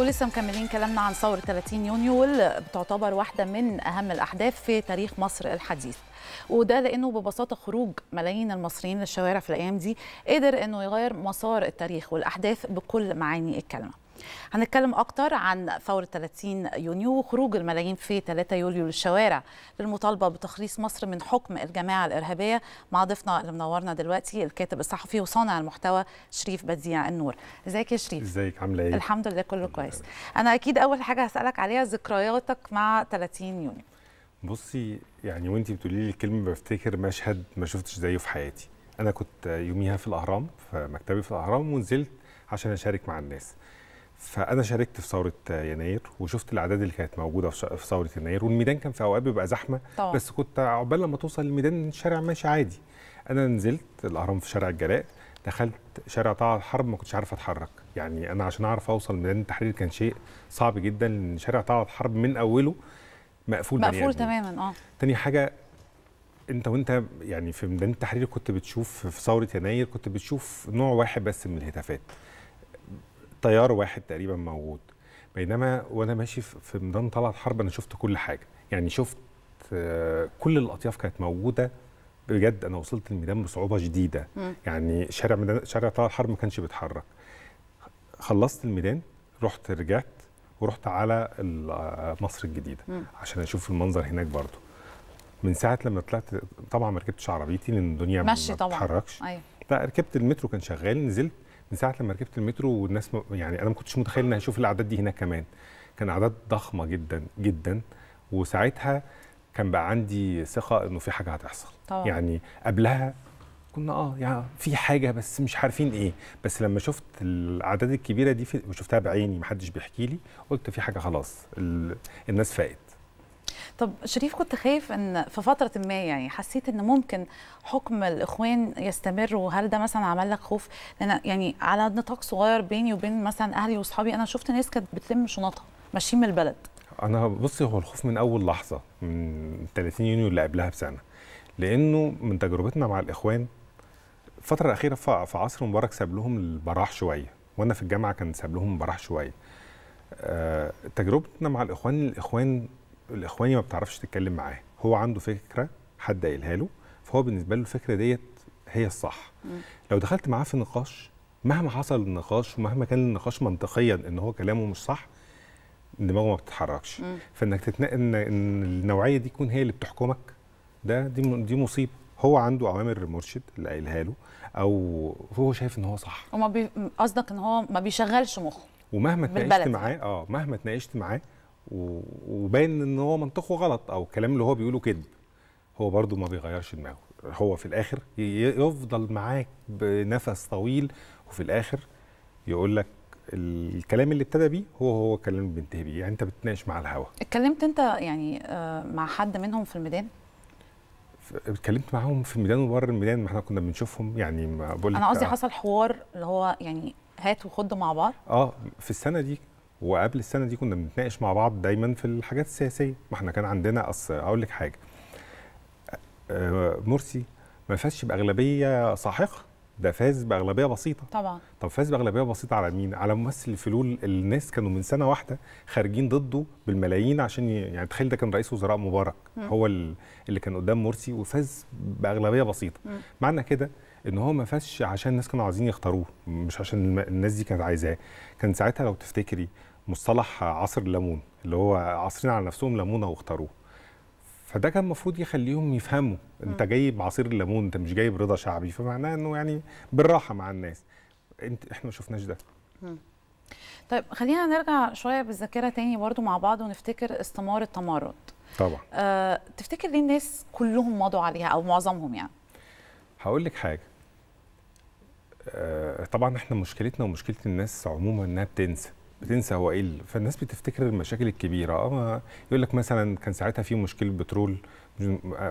ولسه مكملين كلامنا عن ثورة 30 يونيو اللي بتعتبر واحدة من أهم الأحداث في تاريخ مصر الحديث وده لأنه ببساطة خروج ملايين المصريين للشوارع في الأيام دي قدر أنه يغير مسار التاريخ والأحداث بكل معاني الكلمة هنتكلم أكتر عن ثورة 30 يونيو وخروج الملايين في 3 يوليو للشوارع للمطالبة بتخليص مصر من حكم الجماعة الإرهابية مع ضيفنا اللي منورنا دلوقتي الكاتب الصحفي وصانع المحتوى شريف بديع النور. ازيك يا شريف؟ ازيك عاملة إيه؟ الحمد لله كله كويس. أنا أكيد أول حاجة هسألك عليها ذكرياتك مع 30 يونيو. بصي يعني وانت بتقولي لي الكلمه بفتكر مشهد ما شفتش زيه في حياتي انا كنت يوميها في الاهرام في مكتبي في الاهرام ونزلت عشان اشارك مع الناس فانا شاركت في ثوره يناير وشفت الاعداد اللي كانت موجوده في ثوره يناير والميدان كان في اوقات بيبقى زحمه طبعا. بس كنت عقبال لما توصل الميدان الشارع ماشي عادي انا نزلت الاهرام في شارع الجلاء دخلت شارع طه الحرب ما كنتش عارف اتحرك يعني انا عشان اعرف اوصل ميدان التحرير كان شيء صعب جدا لان شارع طه الحرب من اوله مقفول مقفول تماما اه تاني حاجه انت وانت يعني في ميدان التحرير كنت بتشوف في ثوره يناير كنت بتشوف نوع واحد بس من الهتافات طيار واحد تقريبا موجود بينما وانا ماشي في ميدان طلعت حرب انا شفت كل حاجه يعني شفت آه، كل الاطياف كانت موجوده بجد انا وصلت الميدان بصعوبه شديده يعني شارع ميدان شارع طلعت حرب ما كانش بيتحرك خلصت الميدان رحت رجعت ورحت على آه، مصر الجديده مم. عشان اشوف المنظر هناك برضو من ساعه لما طلعت طبعا ما ركبتش عربيتي لان الدنيا ما بتتحركش أيوه. لا ركبت المترو كان شغال نزلت من ساعه لما ركبت المترو والناس م... يعني انا ما كنتش متخيل ان هشوف الاعداد دي هناك كمان كان اعداد ضخمه جدا جدا وساعتها كان بقى عندي ثقه انه في حاجه هتحصل طبعا. يعني قبلها كنا اه يعني في حاجه بس مش عارفين ايه بس لما شفت الاعداد الكبيره دي في... وشفتها بعيني محدش بيحكي لي قلت في حاجه خلاص ال... الناس فاقت طب شريف كنت خايف ان في فتره ما يعني حسيت ان ممكن حكم الاخوان يستمر وهل ده مثلا عمل لك خوف لان يعني على نطاق صغير بيني وبين مثلا اهلي واصحابي انا شفت ناس كانت بتلم شنطها ماشيين من البلد انا بصي هو الخوف من اول لحظه من 30 يونيو اللي قبلها بسنه لانه من تجربتنا مع الاخوان الفتره الاخيره في عصر مبارك ساب لهم البراح شويه وانا في الجامعه كان ساب لهم البراح شويه آه، تجربتنا مع الاخوان الاخوان الاخواني ما بتعرفش تتكلم معاه هو عنده فكره حد قايلها له فهو بالنسبه له الفكره ديت هي الصح لو دخلت معاه في نقاش مهما حصل النقاش ومهما كان النقاش منطقيا ان هو كلامه مش صح دماغه ما بتتحركش مم. فانك تتن... ان النوعيه دي تكون هي اللي بتحكمك ده دي دي مصيبه هو عنده اوامر المرشد اللي قايلها له او هو شايف ان هو صح وما بي... قصدك ان هو ما بيشغلش مخه ومهما اتناقشت يعني. معاه اه مهما اتناقشت معاه وباين ان هو منطقه غلط او الكلام اللي هو بيقوله كذب هو برده ما بيغيرش دماغه هو في الاخر يفضل معاك بنفس طويل وفي الاخر يقول لك الكلام اللي ابتدى بيه هو هو الكلام اللي بينتهي بيه يعني انت بتناقش مع الهوا اتكلمت انت يعني آه، مع حد منهم في الميدان اتكلمت معاهم في الميدان وبره الميدان ما احنا كنا بنشوفهم يعني بقول انا قصدي آه. حصل حوار اللي هو يعني هات وخد مع بعض اه في السنه دي وقبل السنه دي كنا بنتناقش مع بعض دايما في الحاجات السياسيه ما احنا كان عندنا اصل اقول لك حاجه آه، مرسي ما فازش باغلبيه ساحقه ده فاز باغلبيه بسيطه طبعا طب فاز باغلبيه بسيطه على مين على ممثل الفلول الناس كانوا من سنه واحده خارجين ضده بالملايين عشان يعني تخيل ده كان رئيس وزراء مبارك م. هو اللي كان قدام مرسي وفاز باغلبيه بسيطه م. معنى كده ان هو ما فازش عشان الناس كانوا عايزين يختاروه مش عشان الناس دي كانت عايزاه كان ساعتها لو تفتكري مصطلح عصر الليمون اللي هو عصرين على نفسهم ليمونه واختاروه فده كان المفروض يخليهم يفهموا انت جايب عصير الليمون انت مش جايب رضا شعبي فمعناه انه يعني بالراحه مع الناس انت احنا ما شفناش ده طيب خلينا نرجع شويه بالذاكره تاني برضو مع بعض ونفتكر استمار التمرد طبعا أه تفتكر ليه الناس كلهم مضوا عليها او معظمهم يعني هقول لك حاجه أه طبعا احنا مشكلتنا ومشكله الناس عموما انها بتنسى بتنسى هو ايه فالناس بتفتكر المشاكل الكبيره اه يقول لك مثلا كان ساعتها في مشكله بترول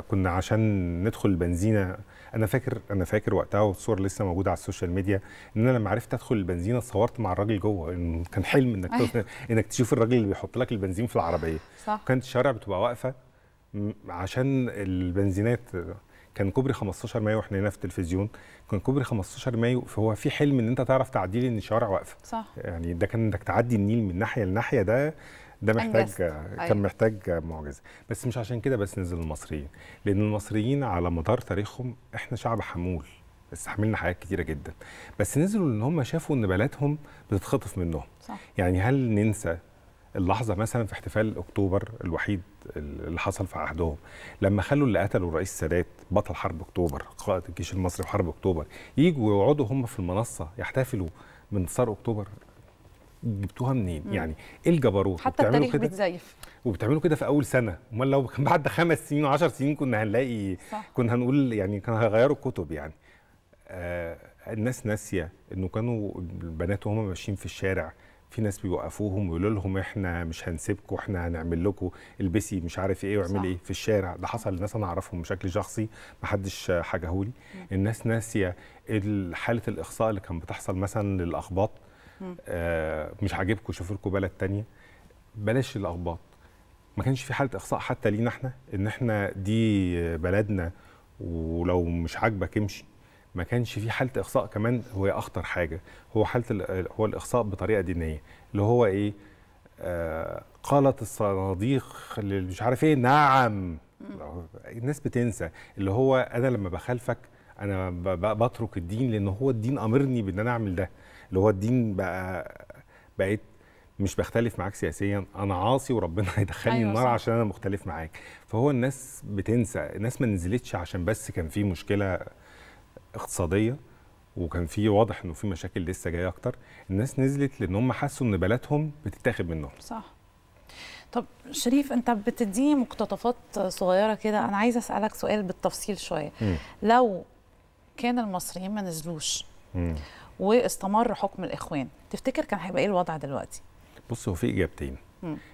كنا عشان ندخل البنزينه انا فاكر انا فاكر وقتها والصور لسه موجوده على السوشيال ميديا ان انا لما عرفت ادخل البنزينه اتصورت مع الراجل جوه كان حلم انك أيوه. انك تشوف الراجل اللي بيحط لك البنزين في العربيه صح كانت الشارع بتبقى واقفه عشان البنزينات كان كوبري 15 مايو واحنا هنا في التلفزيون كان كوبري 15 مايو فهو في حلم ان انت تعرف تعدي ان الشوارع واقفه صح يعني ده كان انك تعدي النيل من ناحيه لناحيه ده ده محتاج أيوة. كان محتاج معجزه بس مش عشان كده بس نزل المصريين لان المصريين على مدار تاريخهم احنا شعب حمول استحملنا حاجات كتيره جدا بس نزلوا ان هم شافوا ان بلدهم بتتخطف منهم صح. يعني هل ننسى اللحظه مثلا في احتفال اكتوبر الوحيد اللي حصل في عهدهم لما خلوا اللي قتلوا الرئيس السادات بطل حرب اكتوبر قائد الجيش المصري في حرب اكتوبر يجوا ويقعدوا هم في المنصه يحتفلوا بانتصار اكتوبر جبتوها منين؟ مم. يعني ايه الجبروت؟ حتى التاريخ بيتزيف وبتعملوا كده في اول سنه، امال لو كان بعد خمس سنين و10 سنين كنا هنلاقي صح. كنا هنقول يعني كان هيغيروا الكتب يعني. آه الناس ناسيه انه كانوا البنات وهم ماشيين في الشارع في ناس بيوقفوهم ويقولوا لهم احنا مش هنسيبكم احنا هنعمل لكم البسي مش عارف ايه واعملي ايه في الشارع ده حصل لناس انا اعرفهم بشكل شخصي ما حدش حكاهولي الناس ناسيه حاله الاخصاء اللي كانت بتحصل مثلا للاخباط آه مش عاجبكم شوفوا لكم بلد ثانيه بلاش الاخباط ما كانش في حاله اخصاء حتى لينا احنا ان احنا دي بلدنا ولو مش عاجبك امشي ما كانش في حاله اخصاء كمان وهي اخطر حاجه هو حاله هو الاخصاء بطريقه دينيه اللي هو ايه آه قالت الصناديق مش عارف ايه نعم الناس بتنسى اللي هو انا لما بخالفك انا بترك الدين لان هو الدين امرني بان انا اعمل ده اللي هو الدين بقى بقيت مش بختلف معاك سياسيا انا عاصي وربنا هيدخلني أيوة النار صح. عشان انا مختلف معاك فهو الناس بتنسى الناس ما نزلتش عشان بس كان في مشكله اقتصاديه وكان في واضح انه في مشاكل لسه جايه اكتر الناس نزلت لان هم حسوا ان بلدهم بتتاخد منهم صح طب شريف انت بتديني مقتطفات صغيره كده انا عايزه اسالك سؤال بالتفصيل شويه لو كان المصريين ما نزلوش واستمر حكم الاخوان تفتكر كان هيبقى ايه الوضع دلوقتي بص هو في اجابتين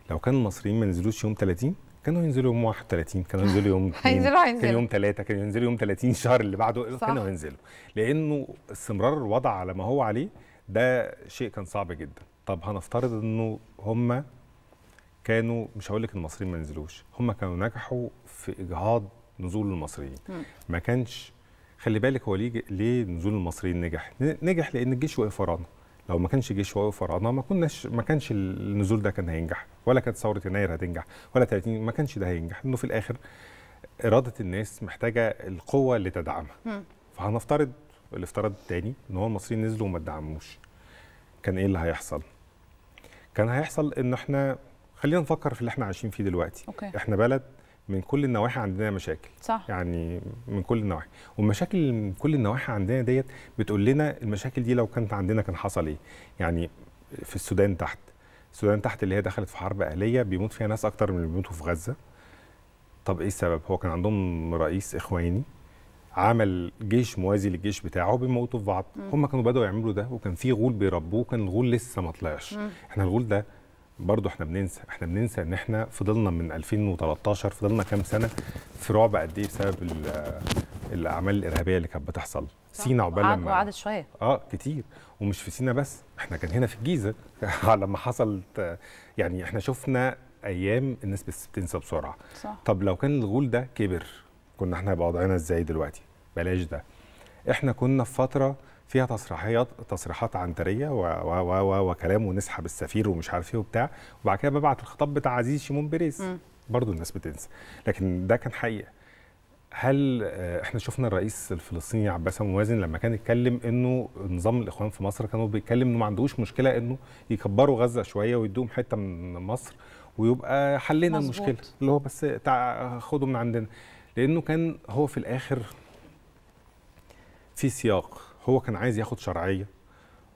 لو كان المصريين ما نزلوش يوم 30 كانوا ينزلوا يوم 31 كانوا ينزلوا يوم 2 كان يوم 3 كانوا ينزلوا يوم 30 الشهر اللي بعده صح. كانوا هينزلوا لانه استمرار الوضع على ما هو عليه ده شيء كان صعب جدا طب هنفترض انه هم كانوا مش هقول لك المصريين ما نزلوش هم كانوا نجحوا في اجهاض نزول المصريين ما كانش خلي بالك هو ليه ليه نزول المصريين نجح نجح لان الجيش وقف ورانا لو ما كانش جيش واقف ورانا ما كناش ما كانش النزول ده كان هينجح ولا كانت ثوره يناير هتنجح ولا 30 ما كانش ده هينجح لانه في الاخر اراده الناس محتاجه القوه اللي تدعمها فهنفترض الافتراض الثاني ان هو المصريين نزلوا وما ادعموش كان ايه اللي هيحصل كان هيحصل ان احنا خلينا نفكر في اللي احنا عايشين فيه دلوقتي أوكي. احنا بلد من كل النواحي عندنا مشاكل صح. يعني من كل النواحي والمشاكل من كل النواحي عندنا ديت بتقول لنا المشاكل دي لو كانت عندنا كان حصل ايه يعني في السودان تحت السودان تحت اللي هي دخلت في حرب اهليه بيموت فيها ناس اكتر من اللي بيموتوا في غزه طب ايه السبب هو كان عندهم رئيس اخواني عمل جيش موازي للجيش بتاعه بيموتوا في بعض هم كانوا بداوا يعملوا ده وكان في غول بيربوه كان الغول لسه ما طلعش احنا الغول ده برضه احنا بننسى احنا بننسى ان احنا فضلنا من 2013 فضلنا كام سنه في رعب قد ايه بسبب آه، الاعمال الارهابيه اللي كانت بتحصل سينا عقبال لما قعدت شويه اه كتير ومش في سينا بس احنا كان هنا في الجيزه لما حصلت يعني احنا شفنا ايام الناس بتنسى بسرعه صح. طب لو كان الغول ده كبر كنا احنا هيبقى وضعنا ازاي دلوقتي بلاش ده احنا كنا في فتره فيها تصريحات تصريحات عنتريه و و و وكلام ونسحب السفير ومش عارف ايه وبتاع وبعد كده ببعت الخطاب بتاع عزيز شيمون بيريز برضه الناس بتنسى لكن ده كان حقيقه هل آه، احنا شفنا الرئيس الفلسطيني عباس موازن لما كان يتكلم انه نظام الاخوان في مصر كانوا بيتكلم انه ما عندوش مشكله انه يكبروا غزه شويه ويدوهم حته من مصر ويبقى حلينا مزبوط. المشكله اللي هو بس خدوا من عندنا لانه كان هو في الاخر في سياق هو كان عايز ياخد شرعيه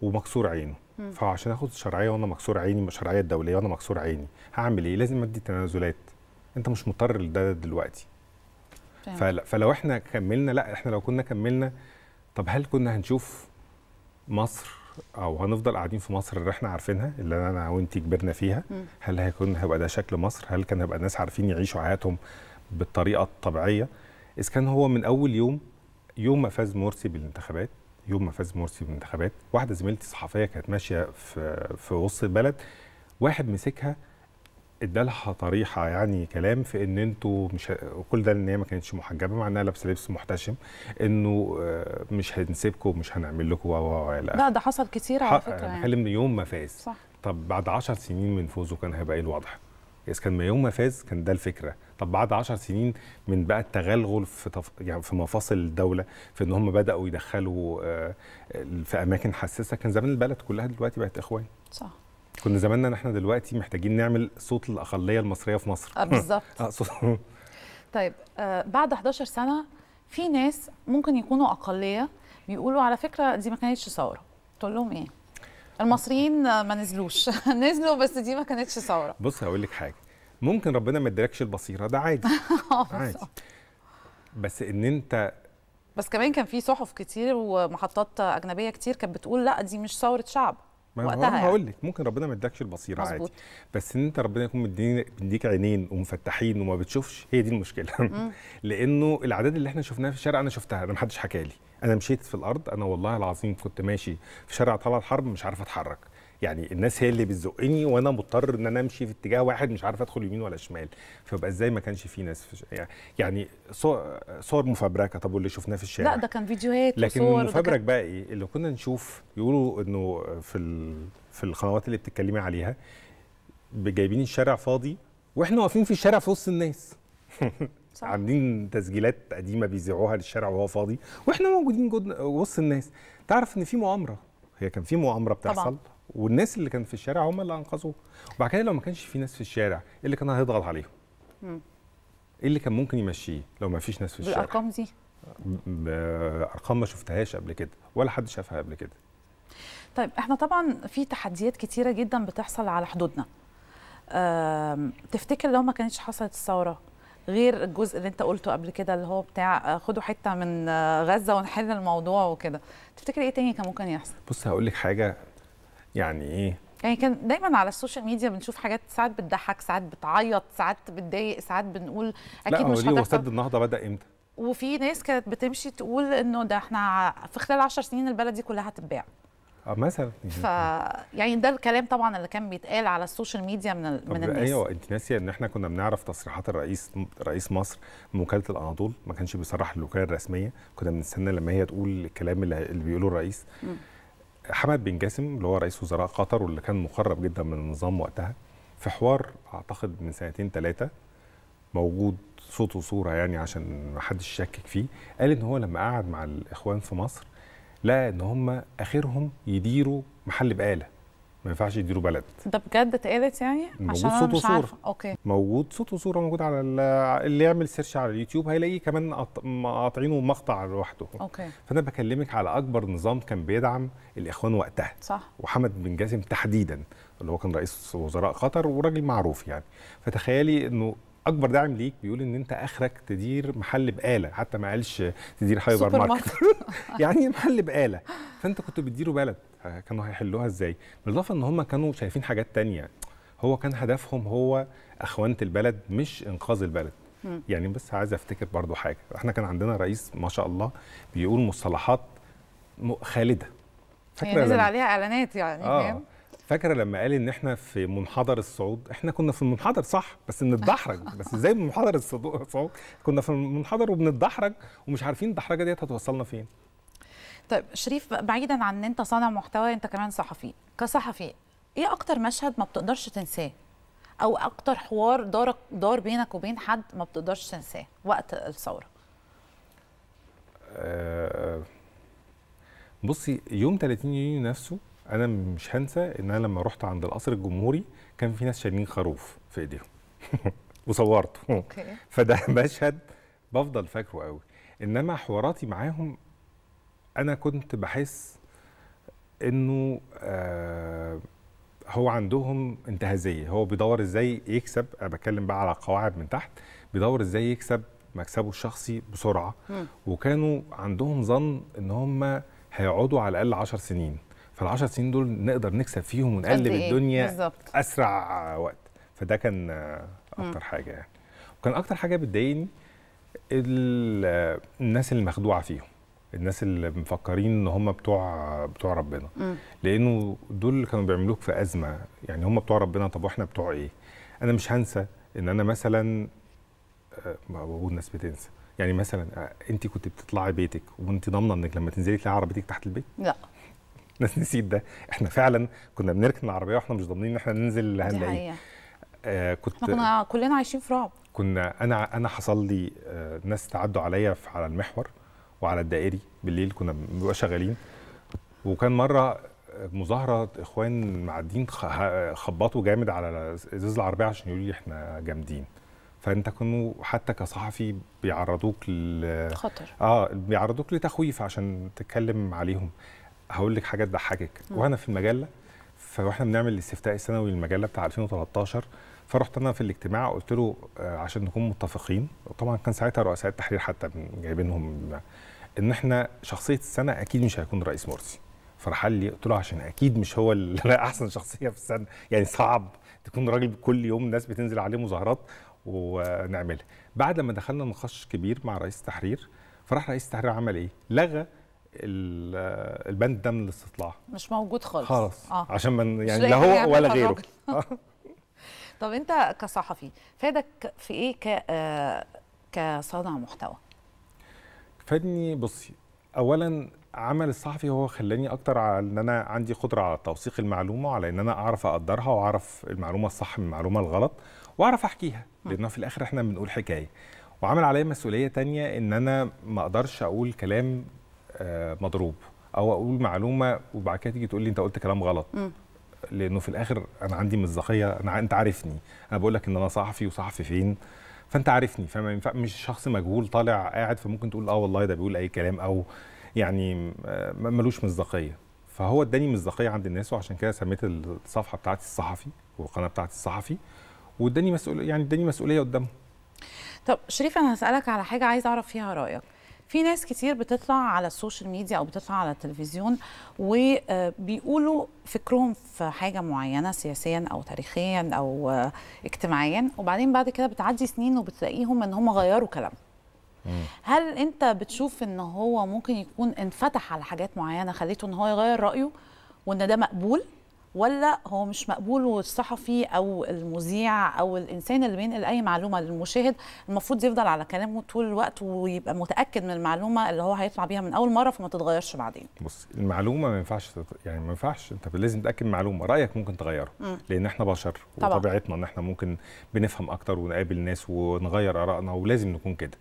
ومكسور عينه فعشان اخد شرعيه وانا مكسور عيني الشرعيه الدوليه وانا مكسور عيني هعمل ايه لازم ادي تنازلات انت مش مضطر لده دلوقتي فل... فلو احنا كملنا لا احنا لو كنا كملنا طب هل كنا هنشوف مصر او هنفضل قاعدين في مصر اللي احنا عارفينها اللي انا وانت كبرنا فيها هل هيكون هيبقى ده شكل مصر هل كان هيبقى الناس عارفين يعيشوا حياتهم بالطريقه الطبيعيه اذ كان هو من اول يوم يوم ما فاز مرسي بالانتخابات يوم ما فاز مرسي بالانتخابات واحده زميلتي صحفيه كانت ماشيه في في وسط البلد واحد مسكها ادالها طريحه يعني كلام في ان انتوا مش وكل ده ان هي ما كانتش محجبه مع انها لابسه لبس محتشم انه آه، مش هنسيبكم ومش هنعمل لكم و و لا ده حصل كتير على فكره يعني بتكلم يوم ما فاز صح طب بعد 10 سنين من فوزه كان هيبقى ايه الوضع؟ اذا كان ما يوم ما فاز كان ده الفكره طب بعد 10 سنين من بقى التغلغل في تف... يعني في مفاصل الدوله في ان هم بداوا يدخلوا آه، في اماكن حساسه كان زمان البلد كلها دلوقتي بقت اخوان صح كنا زماننا ان احنا دلوقتي محتاجين نعمل صوت الاقليه المصريه في مصر اه بالظبط آه، طيب آه بعد 11 سنه في ناس ممكن يكونوا اقليه بيقولوا على فكره دي ما كانتش ثوره تقول لهم ايه المصريين ما نزلوش نزلوا بس دي ما كانتش ثوره بص هقول لك حاجه ممكن ربنا ما يدركش البصيره ده عادي آه، عادي بس ان انت بس كمان كان في صحف كتير ومحطات اجنبيه كتير كانت بتقول لا دي مش ثوره شعب ما وقتها انا يعني. هقول لك ممكن ربنا ما يدركش البصيره مزبوط. عادي بس ان انت ربنا يكون مديك عينين ومفتحين وما بتشوفش هي دي المشكله لانه الاعداد اللي احنا شفناها في الشارع انا شفتها انا ما حدش حكى لي انا مشيت في الارض انا والله العظيم كنت ماشي في شارع طلعت حرب مش عارف اتحرك يعني الناس هي اللي بتزقني وانا مضطر ان انا امشي في اتجاه واحد مش عارف ادخل يمين ولا شمال فبقى ازاي ما كانش في ناس في يعني صور مفبركه طب واللي شفناه في الشارع لا ده كان فيديوهات لكن وصور المفبرك كان... بقى ايه اللي كنا نشوف يقولوا انه في ال... في القنوات اللي بتتكلمي عليها جايبين الشارع فاضي واحنا واقفين في الشارع في وسط الناس صح. عاملين تسجيلات قديمه بيذيعوها للشارع وهو فاضي واحنا موجودين وسط الناس تعرف ان في مؤامره هي كان في مؤامره بتحصل طبعا. والناس اللي كانت في الشارع هم اللي انقذوه وبعد كده لو ما كانش في ناس في الشارع ايه اللي كان هيضغط عليهم ايه اللي كان ممكن يمشيه لو ما فيش ناس في الشارع بالارقام دي آه، ارقام ما شفتهاش قبل كده ولا حد شافها قبل كده طيب احنا طبعا في تحديات كتيره جدا بتحصل على حدودنا تفتكر لو ما كانتش حصلت الثوره غير الجزء اللي انت قلته قبل كده اللي هو بتاع آه، خدوا حته من آه، غزه ونحل الموضوع وكده تفتكر ايه تاني كان ممكن يحصل بص هقول لك حاجه يعني ايه يعني كان دايما على السوشيال ميديا بنشوف حاجات ساعات بتضحك ساعات بتعيط ساعات بتضايق ساعات بنقول اكيد لا مش هتحصل وسد النهضه بدا امتى وفي ناس كانت بتمشي تقول انه ده احنا في خلال 10 سنين البلد دي كلها هتتباع آه، مثلا ف يعني ده الكلام طبعا اللي كان بيتقال على السوشيال ميديا من ال... من الناس ايوه انت ناسيه ان احنا كنا بنعرف تصريحات الرئيس رئيس مصر من وكاله الاناضول ما كانش بيصرح للوكاله الرسميه كنا بنستنى لما هي تقول الكلام اللي, اللي بيقوله الرئيس م. حماد بن جاسم اللي هو رئيس وزراء قطر واللي كان مقرب جدا من النظام وقتها في حوار اعتقد من سنتين ثلاثه موجود صوت وصوره يعني عشان ما حدش يشكك فيه قال ان هو لما قعد مع الاخوان في مصر لقى ان هم اخرهم يديروا محل بقاله ما ينفعش يديروا بلد ده بجد اتقالت يعني عشان موجود صوت وصوره عارفة. اوكي موجود صوت وصوره موجود على اللي يعمل سيرش على اليوتيوب هيلاقيه كمان قاطعينه مقطع لوحده اوكي فانا بكلمك على اكبر نظام كان بيدعم الاخوان وقتها صح وحمد بن جاسم تحديدا اللي هو كان رئيس وزراء قطر وراجل معروف يعني فتخيلي انه اكبر داعم ليك بيقول ان انت اخرك تدير محل بقاله حتى ما قالش تدير هايبر ماركت يعني محل بقاله فانت كنت بتديره بلد كانوا هيحلوها ازاي بالاضافه ان هم كانوا شايفين حاجات تانية هو كان هدفهم هو اخوانه البلد مش انقاذ البلد يعني بس عايز افتكر برضو حاجه احنا كان عندنا رئيس ما شاء الله بيقول مصطلحات خالده فاكره نزل عليها اعلانات يعني آه. فاكره لما قال ان احنا في منحدر الصعود احنا كنا في المنحدر صح بس بنتدحرج بس ازاي منحدر الصعود كنا في المنحدر وبنتدحرج ومش عارفين الدحرجه ديت هتوصلنا فين طيب شريف بعيدا عن ان انت صانع محتوى انت كمان صحفي كصحفي ايه اكتر مشهد ما بتقدرش تنساه او اكتر حوار دارك دار بينك وبين حد ما بتقدرش تنساه وقت الثوره أه بصي يوم 30 يونيو نفسه انا مش هنسى ان انا لما رحت عند القصر الجمهوري كان في ناس شايلين خروف في ايديهم وصورته اوكي فده مشهد بفضل فاكره قوي انما حواراتي معاهم انا كنت بحس انه آه هو عندهم انتهازيه هو بيدور ازاي يكسب انا بتكلم بقى على قواعد من تحت بيدور ازاي يكسب مكسبه الشخصي بسرعه وكانوا عندهم ظن ان هم هيقعدوا على الاقل 10 سنين فال10 سنين دول نقدر نكسب فيهم ونقلب إيه؟ الدنيا بالزبط. اسرع وقت فده كان اكتر مم. حاجه يعني وكان اكتر حاجه بتضايقني الناس اللي مخدوعه فيهم الناس اللي مفكرين ان هم بتوع بتوع ربنا مم. لانه دول اللي كانوا بيعملوك في ازمه يعني هم بتوع ربنا طب واحنا بتوع ايه انا مش هنسى ان انا مثلا آه، بقول الناس بتنسى يعني مثلا آه، انت كنت بتطلعي بيتك وانت ضامنه انك لما تنزلي تلاقي عربيتك تحت البيت لا الناس نسيت ده احنا فعلا كنا بنركن العربيه واحنا مش ضامنين ان احنا ننزل هنلاقيه آه كنت احنا كنا كلنا عايشين في رعب كنا انا انا حصل لي آه ناس تعدوا عليا على المحور وعلى الدائري بالليل كنا بنبقى شغالين وكان مره آه، مظاهره اخوان معدين خبطوا جامد على ازاز العربيه عشان يقولوا لي احنا جامدين فانت كنوا حتى كصحفي بيعرضوك ل خطر اه بيعرضوك لتخويف عشان تتكلم عليهم هقول لك حاجه تضحكك وانا في المجله فاحنا بنعمل الاستفتاء السنوي للمجله بتاع 2013 فرحت انا في الاجتماع قلت له آه، عشان نكون متفقين طبعا كان ساعتها رؤساء التحرير حتى جايبينهم ان احنا شخصيه السنه اكيد مش هيكون رئيس مرسي فرح لي قلت له عشان اكيد مش هو اللي احسن شخصيه في السنه يعني صعب تكون راجل كل يوم ناس بتنزل عليه مظاهرات ونعملها بعد لما دخلنا نقاش كبير مع رئيس التحرير فراح رئيس التحرير عمل ايه لغى البند ده من الاستطلاع مش موجود خالص خالص آه. عشان من يعني لا هو ولا غيره طب انت كصحفي فادك في ايه ك آه، كصانع محتوى فادني بصي اولا عمل الصحفي هو خلاني اكتر على ان انا عندي قدره على توثيق المعلومه وعلى ان انا اعرف اقدرها واعرف المعلومه الصح من المعلومه الغلط واعرف احكيها لانه في الاخر احنا بنقول حكايه وعمل عليا مسؤوليه تانية ان انا ما اقدرش اقول كلام آه، مضروب او اقول معلومه وبعد كده تيجي تقول لي انت قلت كلام غلط م. لانه في الاخر انا عندي مصداقيه انا انت عارفني انا بقول لك ان انا صحفي وصحفي فين فانت عارفني فما ينفع مش شخص مجهول طالع قاعد فممكن تقول اه والله ده بيقول اي كلام او يعني آه، ملوش مصداقيه فهو اداني مصداقيه عند الناس وعشان كده سميت الصفحه بتاعتي الصحفي والقناه بتاعتي الصحفي واداني مسؤول يعني اداني مسؤوليه قدامهم طب شريف انا هسالك على حاجه عايز اعرف فيها رايك في ناس كتير بتطلع على السوشيال ميديا او بتطلع على التلفزيون وبيقولوا آه، فكرهم في حاجه معينه سياسيا او تاريخيا او آه، اجتماعيا وبعدين بعد كده بتعدي سنين وبتلاقيهم ان هم غيروا كلامهم هل انت بتشوف ان هو ممكن يكون انفتح على حاجات معينه خليته ان هو يغير رايه وان ده مقبول ولا هو مش مقبول والصحفي او المذيع او الانسان اللي بينقل اي معلومه للمشاهد المفروض يفضل على كلامه طول الوقت ويبقى متاكد من المعلومه اللي هو هيطلع بيها من اول مره فما تتغيرش بعدين. بص المعلومه ما ينفعش تت... يعني ما ينفعش انت لازم تتاكد من معلومه رايك ممكن تغيره م. لان احنا بشر طبعا. وطبيعتنا ان احنا ممكن بنفهم اكتر ونقابل ناس ونغير ارائنا ولازم نكون كده.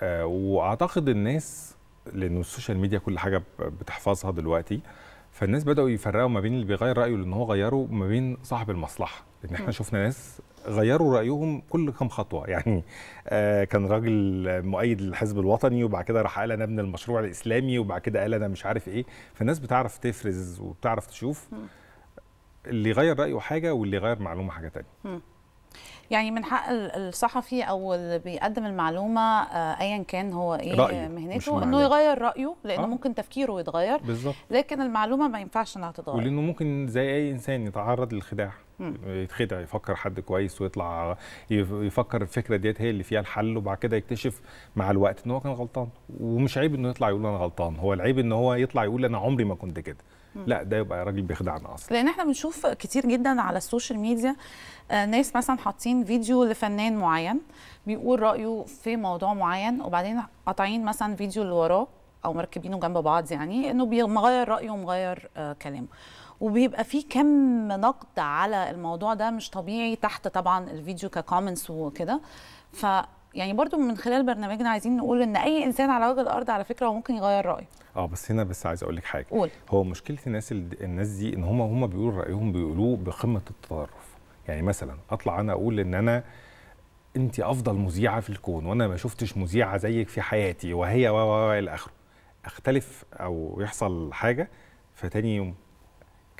آه واعتقد الناس لانه السوشيال ميديا كل حاجه بتحفظها دلوقتي آه فالناس بداوا يفرقوا ما بين اللي بيغير رايه لان هو غيره وما بين صاحب المصلحه لان احنا شفنا ناس غيروا رايهم كل كام خطوه يعني آه كان راجل مؤيد للحزب الوطني وبعد كده راح قال انا ابن المشروع الاسلامي وبعد كده قال انا مش عارف ايه فالناس بتعرف تفرز وبتعرف تشوف اللي غير رايه حاجه واللي غير معلومه حاجه ثانيه يعني من حق الصحفي او اللي بيقدم المعلومه آه، ايا كان هو ايه رأيه. مهنته انه يغير رايه لانه آه. ممكن تفكيره يتغير بالزبط. لكن المعلومه ما ينفعش انها تتغير ولانه ممكن زي اي انسان يتعرض للخداع يتخدع يفكر حد كويس ويطلع يفكر الفكره ديت هي اللي فيها الحل وبعد كده يكتشف مع الوقت ان هو كان غلطان ومش عيب انه يطلع يقول انا غلطان هو العيب ان هو يطلع يقول انا عمري ما كنت كده لا ده يبقى راجل بيخدعنا اصلا لان احنا بنشوف كتير جدا على السوشيال ميديا آه، ناس مثلا حاطين فيديو لفنان معين بيقول رايه في موضوع معين وبعدين قاطعين مثلا فيديو اللي وراه او مركبينه جنب بعض يعني انه مغير رايه ومغير آه، كلامه وبيبقى في كم نقد على الموضوع ده مش طبيعي تحت طبعا الفيديو ككومنتس وكده ف يعني برضو من خلال برنامجنا عايزين نقول ان اي انسان على وجه الارض على فكره هو ممكن يغير رايه اه بس هنا بس عايز اقول لك حاجه قول. هو مشكله الناس الناس دي ان هم هم بيقولوا رايهم بيقولوه بقمه التطرف يعني مثلا اطلع انا اقول ان انا انت افضل مذيعه في الكون وانا ما شفتش مذيعه زيك في حياتي وهي و الى اخره اختلف او يحصل حاجه فتاني يوم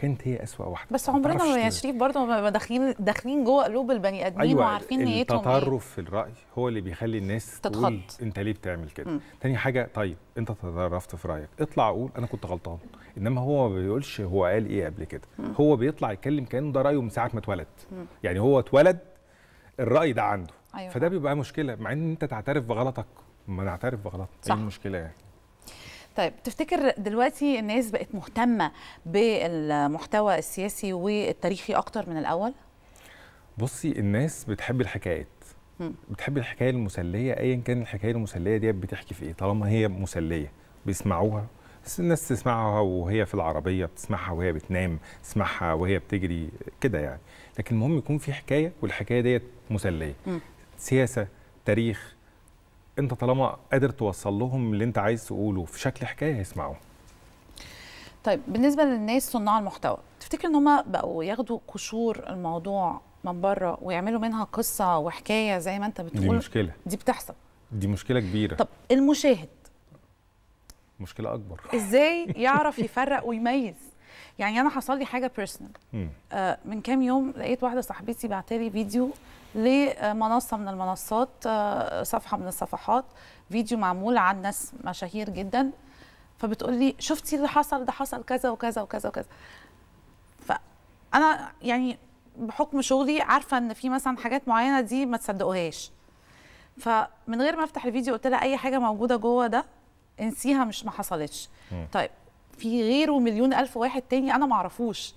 كانت هي اسوا واحده بس عمرنا يا شريف برضه ما داخلين داخلين جوه قلوب البني ادمين أيوة وعارفين نيتهم يعني. التطرف في الراي هو اللي بيخلي الناس تتخض انت ليه بتعمل كده م. تاني حاجه طيب انت تطرفت في رايك اطلع قول انا كنت غلطان انما هو ما بيقولش هو قال ايه قبل كده مم. هو بيطلع يتكلم كانه ده رايه من ساعه ما اتولد يعني هو اتولد الراي ده عنده أيوة. فده بيبقى مشكله مع ان انت تعترف بغلطك ما نعترف بغلطنا ايه المشكله يعني طيب تفتكر دلوقتي الناس بقت مهتمه بالمحتوى السياسي والتاريخي اكتر من الاول بصي الناس بتحب الحكايات بتحب الحكايه المسليه ايا كان الحكايه المسليه دي بتحكي في ايه طالما هي مسليه بيسمعوها بس الناس تسمعها وهي في العربيه بتسمعها وهي بتنام تسمعها وهي بتجري كده يعني لكن المهم يكون في حكايه والحكايه ديت مسليه م. سياسه تاريخ انت طالما قادر توصل لهم اللي انت عايز تقوله في شكل حكايه هيسمعوه طيب بالنسبه للناس صناع المحتوى تفتكر ان هم بقوا ياخدوا قشور الموضوع من بره ويعملوا منها قصه وحكايه زي ما انت بتقول دي مشكله دي بتحصل دي مشكله كبيره طب المشاهد مشكله اكبر ازاي يعرف يفرق ويميز يعني انا حصل لي حاجه بيرسونال آه من كام يوم لقيت واحده صاحبتي بعتالي فيديو لمنصه من المنصات آه، صفحه من الصفحات فيديو معمول عن ناس مشاهير جدا فبتقول لي شفتي اللي حصل ده حصل كذا وكذا وكذا وكذا فانا يعني بحكم شغلي عارفه ان في مثلا حاجات معينه دي ما تصدقوهاش فمن غير ما افتح الفيديو قلت لها اي حاجه موجوده جوه ده انسيها مش ما حصلتش طيب في غيره مليون الف واحد تاني انا ما اعرفوش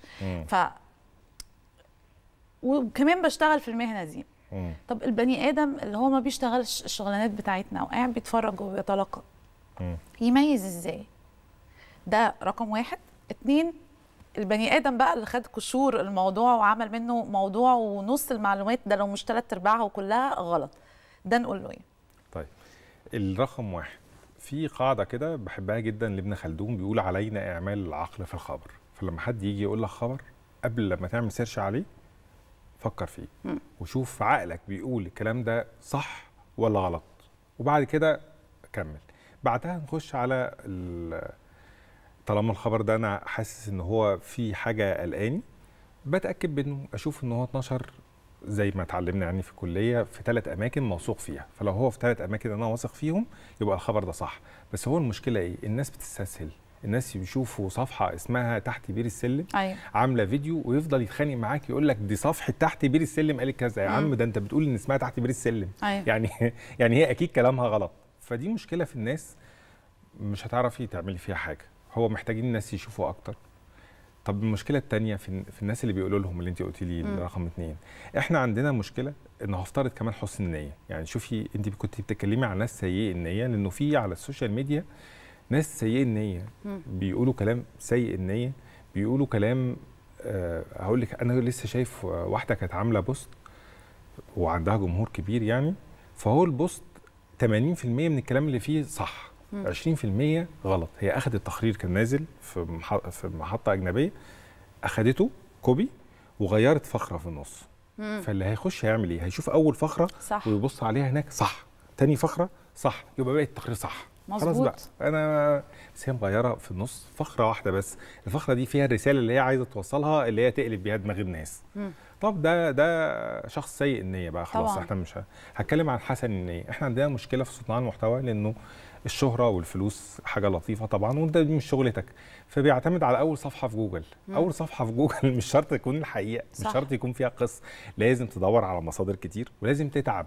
ف وكمان بشتغل في المهنه دي مم. طب البني ادم اللي هو ما بيشتغلش الشغلانات بتاعتنا وقاعد بيتفرج وبيتلقى يميز ازاي ده رقم واحد اتنين البني ادم بقى اللي خد قشور الموضوع وعمل منه موضوع ونص المعلومات ده لو مش ثلاث ارباعها وكلها غلط ده نقول له ايه طيب الرقم واحد في قاعده كده بحبها جدا لابن خلدون بيقول علينا اعمال العقل في الخبر فلما حد يجي يقول لك خبر قبل ما تعمل سيرش عليه فكر فيه وشوف عقلك بيقول الكلام ده صح ولا غلط وبعد كده كمل بعدها نخش على طالما الخبر ده انا حاسس ان هو في حاجه قلقاني بتاكد منه اشوف ان هو اتنشر زي ما اتعلمنا يعني في الكليه في ثلاث اماكن موثوق فيها فلو هو في ثلاث اماكن انا واثق فيهم يبقى الخبر ده صح بس هو المشكله ايه الناس بتستسهل الناس يشوفوا صفحه اسمها تحت بير السلم أيوة. عامله فيديو ويفضل يتخانق معاك يقول لك دي صفحه تحت بير السلم قالت كذا يا عم ده انت بتقول ان اسمها تحت بير السلم أيوة. يعني يعني هي اكيد كلامها غلط فدي مشكله في الناس مش هتعرفي تعملي فيها حاجه هو محتاجين الناس يشوفوا اكتر طب المشكله الثانيه في, في الناس اللي بيقولوا لهم اللي انت قلتي لي رقم اثنين احنا عندنا مشكله ان هفترض كمان حسن النيه يعني شوفي انت كنت بتتكلمي عن ناس سيئه النيه لانه في على السوشيال ميديا ناس سيئ النيه بيقولوا كلام سيء النيه بيقولوا كلام آه، هقول لك انا لسه شايف واحده كانت عامله بوست وعندها جمهور كبير يعني فهو البوست 80% من الكلام اللي فيه صح 20% غلط هي اخذت تقرير كان نازل في في محطه اجنبيه اخذته كوبي وغيرت فقره في النص فاللي هيخش هيعمل ايه هيشوف اول فقره صح. ويبص عليها هناك صح تاني فقره صح يبقى بقى التقرير صح خلاص بقى انا بس هي مغيره في النص فخره واحده بس الفخره دي فيها الرساله اللي هي عايزه توصلها اللي هي تقلب بيها دماغ الناس مم. طب ده ده شخص سيء النيه بقى خلاص طبعا. احنا مش هتكلم عن حسن النيه احنا عندنا مشكله في صناعه المحتوى لانه الشهرة والفلوس حاجة لطيفة طبعا وانت دي مش شغلتك فبيعتمد على أول صفحة في جوجل مم. أول صفحة في جوجل مش شرط تكون الحقيقة صح. مش شرط يكون فيها قصة لازم تدور على مصادر كتير ولازم تتعب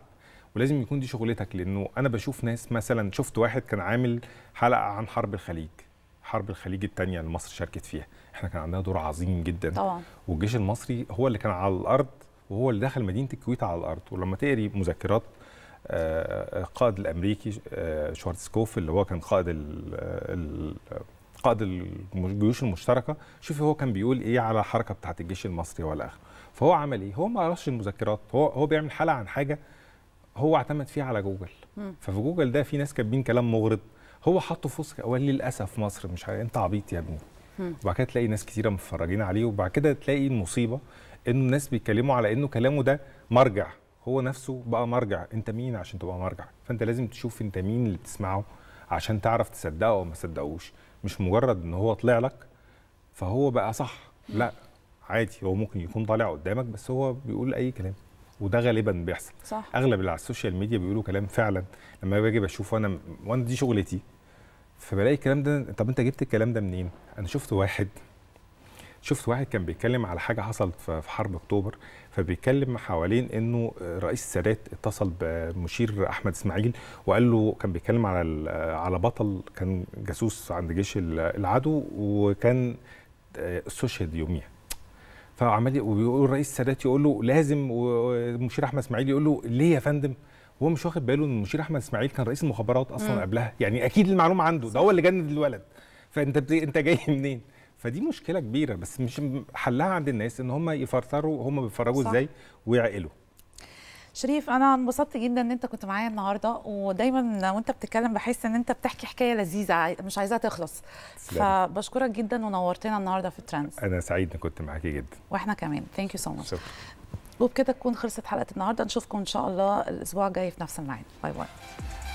ولازم يكون دي شغلتك لانه انا بشوف ناس مثلا شفت واحد كان عامل حلقه عن حرب الخليج حرب الخليج الثانيه اللي مصر شاركت فيها احنا كان عندنا دور عظيم جدا طبعا والجيش المصري هو اللي كان على الارض وهو اللي دخل مدينه الكويت على الارض ولما تقري مذكرات آه، آه، القائد الامريكي آه، شوارتسكوف اللي هو كان قائد قائد الجيوش المشتركه شوفي هو كان بيقول ايه على الحركه بتاعه الجيش المصري والى اخره فهو عمل ايه هو ما قراش المذكرات هو هو بيعمل حلقه عن حاجه هو اعتمد فيها على جوجل ففي جوجل ده في ناس كاتبين كلام مغرض هو حطه في وسط وقال للاسف مصر مش عارف انت عبيط يا ابني وبعد كده تلاقي ناس كتيره متفرجين عليه وبعد كده تلاقي المصيبه انه الناس بيتكلموا على انه كلامه ده مرجع هو نفسه بقى مرجع انت مين عشان تبقى مرجع فانت لازم تشوف انت مين اللي بتسمعه عشان تعرف تصدقه او ما تصدقوش مش مجرد ان هو طلع لك فهو بقى صح لا عادي هو ممكن يكون طالع قدامك بس هو بيقول اي كلام وده غالبا بيحصل صح. اغلب اللي على السوشيال ميديا بيقولوا كلام فعلا لما باجي بشوفه انا وانا دي شغلتي فبلاقي الكلام ده طب انت جبت الكلام ده منين انا شفت واحد شفت واحد كان بيتكلم على حاجه حصلت في حرب اكتوبر فبيتكلم حوالين انه رئيس السادات اتصل بمشير احمد اسماعيل وقال له كان بيتكلم على على بطل كان جاسوس عند جيش العدو وكان استشهد آه، يوميها فعمال وبيقول الرئيس السادات يقول له لازم والمشير احمد اسماعيل يقول له ليه يا فندم هو مش واخد باله ان المشير احمد اسماعيل كان رئيس المخابرات اصلا مم. قبلها يعني اكيد المعلومه عنده ده هو اللي جند الولد فانت انت جاي منين فدي مشكله كبيره بس مش حلها عند الناس ان هم يفرطروا هم بيتفرجوا ازاي ويعقلوا شريف انا انبسطت جدا ان انت كنت معايا النهارده ودايما وانت بتتكلم بحس ان انت بتحكي حكايه لذيذه مش عايزاها تخلص فبشكرك جدا ونورتنا النهارده في الترانس انا سعيد ان كنت معاكي جدا واحنا كمان ثانك يو سو ماتش وبكده تكون خلصت حلقه النهارده نشوفكم ان شاء الله الاسبوع الجاي في نفس الميعاد باي باي